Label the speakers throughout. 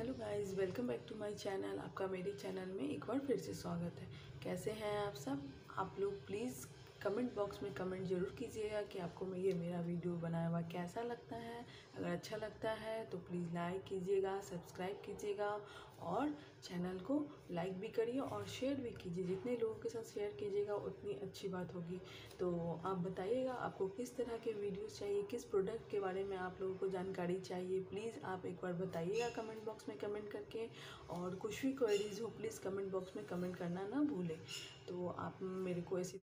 Speaker 1: hello guys welcome back to my channel आपका मेरे channel में एक बार फिर से स्वागत है कैसे हैं आप सब आप लोग प्लीज़ कमेंट बॉक्स में कमेंट ज़रूर कीजिएगा कि आपको मैं ये मेरा वीडियो बनाया हुआ कैसा लगता है अगर अच्छा लगता है तो प्लीज़ लाइक कीजिएगा सब्सक्राइब कीजिएगा और चैनल को लाइक भी करिए और शेयर भी कीजिए जितने लोगों के साथ शेयर कीजिएगा उतनी अच्छी बात होगी तो आप बताइएगा आपको किस तरह के वीडियोज़ चाहिए किस प्रोडक्ट के बारे में आप लोगों को जानकारी चाहिए प्लीज़ आप एक बार बताइएगा कमेंट बॉक्स में कमेंट करके और कुछ भी क्वेरीज हो प्लीज़ कमेंट बॉक्स में कमेंट करना ना भूलें तो आप मेरे को ऐसी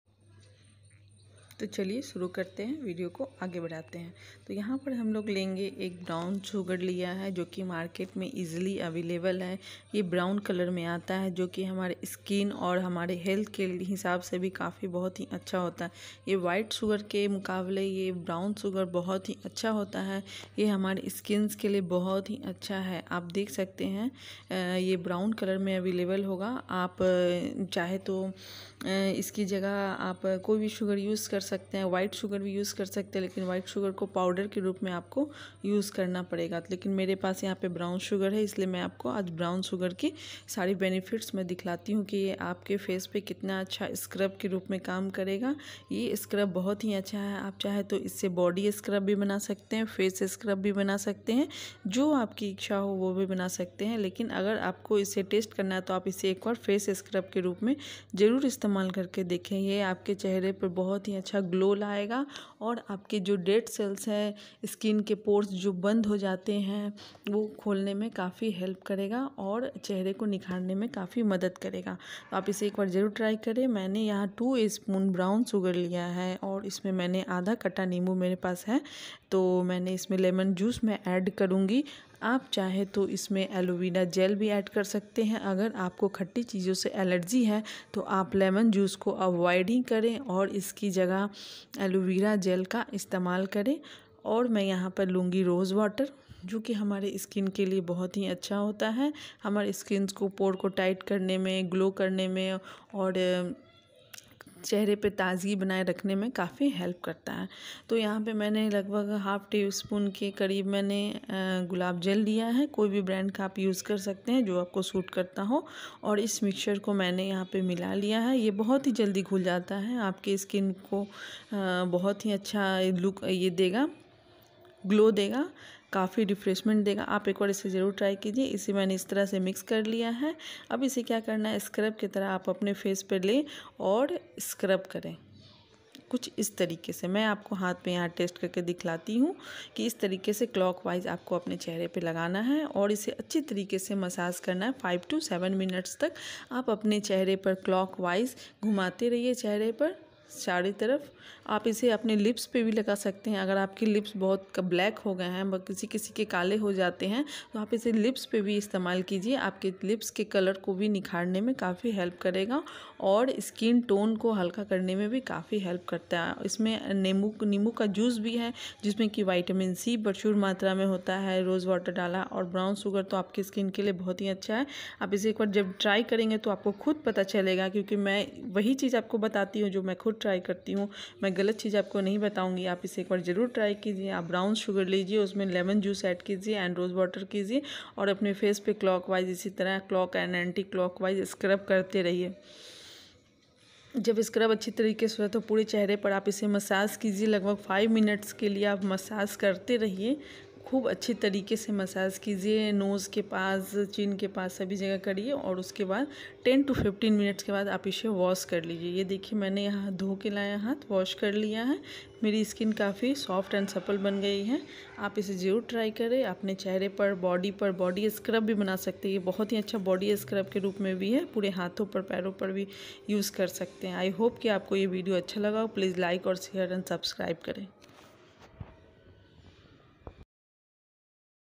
Speaker 1: तो चलिए शुरू करते हैं वीडियो को आगे बढ़ाते हैं तो यहाँ पर हम लोग लेंगे एक ब्राउन शुगर लिया है जो कि मार्केट में इजीली अवेलेबल है ये ब्राउन कलर में आता है जो कि हमारे स्किन और हमारे हेल्थ के हिसाब से भी काफ़ी बहुत ही अच्छा होता है ये वाइट शुगर के मुकाबले ये ब्राउन शुगर बहुत ही अच्छा होता है ये हमारे स्किन्स के लिए बहुत ही अच्छा है आप देख सकते हैं ये ब्राउन कलर में अवेलेबल होगा आप चाहे तो इसकी जगह आप कोई भी शुगर यूज़ कर सकते हैं वाइट शुगर भी यूज़ कर सकते हैं लेकिन वाइट शुगर को पाउडर के रूप में आपको यूज़ करना पड़ेगा लेकिन मेरे पास यहाँ पे ब्राउन शुगर है इसलिए मैं आपको आज ब्राउन शुगर की सारी बेनिफिट्स मैं दिखलाती हूँ कि ये आपके फेस पे कितना अच्छा स्क्रब के रूप में काम करेगा ये स्क्रब बहुत ही अच्छा है आप चाहे तो इससे बॉडी स्क्रब भी बना सकते हैं फेस स्क्रब भी बना सकते हैं जो आपकी इच्छा हो वो भी बना सकते हैं लेकिन अगर आपको इसे टेस्ट करना है तो आप इसे एक बार फेस स्क्रब के रूप में ज़रूर इस्तेमाल करके देखें ये आपके चेहरे पर बहुत ही अच्छा अच्छा ग्लो लाएगा और आपके जो डेड सेल्स हैं स्किन के पोर्स जो बंद हो जाते हैं वो खोलने में काफ़ी हेल्प करेगा और चेहरे को निखारने में काफ़ी मदद करेगा तो आप इसे एक बार ज़रूर ट्राई करें मैंने यहाँ टू स्पून ब्राउन शुगर लिया है और इसमें मैंने आधा कटा नींबू मेरे पास है तो मैंने इसमें लेमन जूस मैं ऐड करूँगी आप चाहे तो इसमें एलोवेरा जेल भी ऐड कर सकते हैं अगर आपको खट्टी चीज़ों से एलर्जी है तो आप लेमन जूस को अवॉइड ही करें और इसकी जगह एलोवेरा जेल का इस्तेमाल करें और मैं यहाँ पर लूँगी रोज़ वाटर जो कि हमारे स्किन के लिए बहुत ही अच्छा होता है हमारे स्किन को पोर को टाइट करने में ग्लो करने में और चेहरे पे ताज़गी बनाए रखने में काफ़ी हेल्प करता है तो यहाँ पे मैंने लगभग हाफ़ टी स्पून के करीब मैंने गुलाब जल लिया है कोई भी ब्रांड का आप यूज़ कर सकते हैं जो आपको सूट करता हो और इस मिक्सचर को मैंने यहाँ पे मिला लिया है ये बहुत ही जल्दी घुल जाता है आपके स्किन को बहुत ही अच्छा लुक ये देगा ग्लो देगा काफ़ी रिफ्रेशमेंट देगा आप एक बार इसे ज़रूर ट्राई कीजिए इसे मैंने इस तरह से मिक्स कर लिया है अब इसे क्या करना है स्क्रब की तरह आप अपने फेस पर लें और स्क्रब करें कुछ इस तरीके से मैं आपको हाथ में यहाँ टेस्ट करके दिखलाती हूँ कि इस तरीके से क्लॉकवाइज आपको अपने चेहरे पे लगाना है और इसे अच्छी तरीके से मसाज करना है फाइव टू सेवन मिनट्स तक आप अपने चेहरे पर क्लॉकवाइज घुमाते रहिए चेहरे पर चारों तरफ आप इसे अपने लिप्स पे भी लगा सकते हैं अगर आपके लिप्स बहुत ब्लैक हो गए हैं किसी किसी के काले हो जाते हैं तो आप इसे लिप्स पे भी इस्तेमाल कीजिए आपके लिप्स के कलर को भी निखारने में काफ़ी हेल्प करेगा और स्किन टोन को हल्का करने में भी काफ़ी हेल्प करता है इसमें नींबू नींबू का जूस भी है जिसमें कि वाइटामिन सी प्रचुर मात्रा में होता है रोज़ वाटर डाला और ब्राउन शुगर तो आपकी स्किन के लिए बहुत ही अच्छा है आप इसे एक बार जब ट्राई करेंगे तो आपको खुद पता चलेगा क्योंकि मैं वही चीज़ आपको बताती हूँ जो मैं खुद ट्राई करती हूँ मैं गलत चीज़ आपको नहीं बताऊँगी आप इसे एक बार ज़रूर ट्राई कीजिए आप ब्राउन शुगर लीजिए उसमें लेमन जूस ऐड कीजिए एंड रोज़ वाटर कीजिए और अपने फेस पर क्लॉक वाइज इसी तरह clock and anticlockwise scrub करते रहिए जब स्क्रब अच्छी तरीके से हो तो पूरे चेहरे पर आप इसे मसाज कीजिए लगभग फाइव मिनट्स के लिए आप मसाज करते रहिए खूब अच्छे तरीके से मसाज कीजिए नोज़ के पास चिन के पास सभी जगह करिए और उसके बाद 10 टू 15 मिनट्स के बाद आप इसे वॉश कर लीजिए ये देखिए मैंने यहाँ धो के लाया हाथ वॉश कर लिया है मेरी स्किन काफ़ी सॉफ्ट एंड सपल बन गई है आप इसे ज़रूर ट्राई करें अपने चेहरे पर बॉडी पर बॉडी स्क्रब भी बना सकते हैं ये बहुत ही अच्छा बॉडी स्क्रब के रूप में भी है पूरे हाथों पर पैरों पर भी यूज़ कर सकते हैं आई होप कि आपको ये वीडियो अच्छा लगा हो प्लीज़ लाइक और शेयर एंड सब्सक्राइब करें